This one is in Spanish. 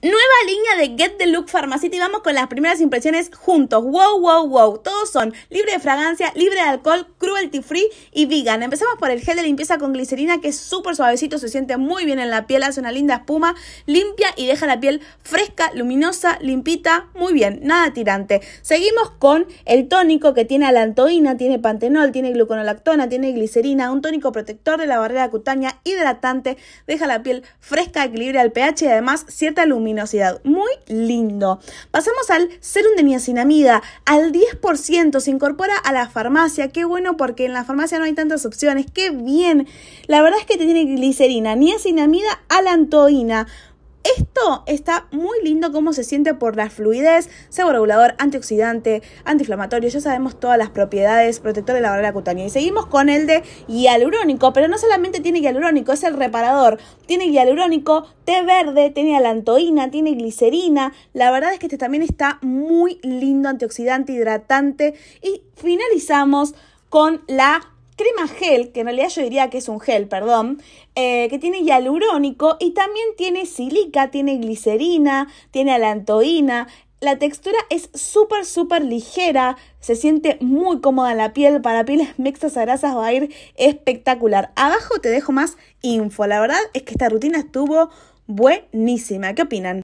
Nueva línea de Get the Look y Vamos con las primeras impresiones juntos. Wow, wow, wow. Todos son libre de fragancia, libre de alcohol, cruelty free y vegan. Empezamos por el gel de limpieza con glicerina que es súper suavecito, se siente muy bien en la piel, hace una linda espuma, limpia y deja la piel fresca, luminosa, limpita, muy bien, nada tirante. Seguimos con el tónico que tiene alantoína, tiene pantenol, tiene gluconolactona, tiene glicerina, un tónico protector de la barrera cutánea, hidratante, deja la piel fresca, equilibra el pH y además cierta luminosidad. Muy lindo. Pasamos al serum de niacinamida. Al 10% se incorpora a la farmacia. Qué bueno porque en la farmacia no hay tantas opciones. Qué bien. La verdad es que te tiene glicerina, niacinamida, alantoína. Esto está muy lindo cómo se siente por la fluidez, regulador, antioxidante, antiinflamatorio, ya sabemos todas las propiedades, protector de la barrera cutánea. Y seguimos con el de hialurónico, pero no solamente tiene hialurónico, es el reparador. Tiene hialurónico, té verde, tiene alantoína, tiene glicerina. La verdad es que este también está muy lindo, antioxidante, hidratante. Y finalizamos con la crema gel, que en realidad yo diría que es un gel, perdón, eh, que tiene hialurónico y también tiene silica, tiene glicerina, tiene alantoína. La textura es súper, súper ligera, se siente muy cómoda en la piel, para pieles mixtas a grasas va a ir espectacular. Abajo te dejo más info, la verdad es que esta rutina estuvo buenísima, ¿qué opinan?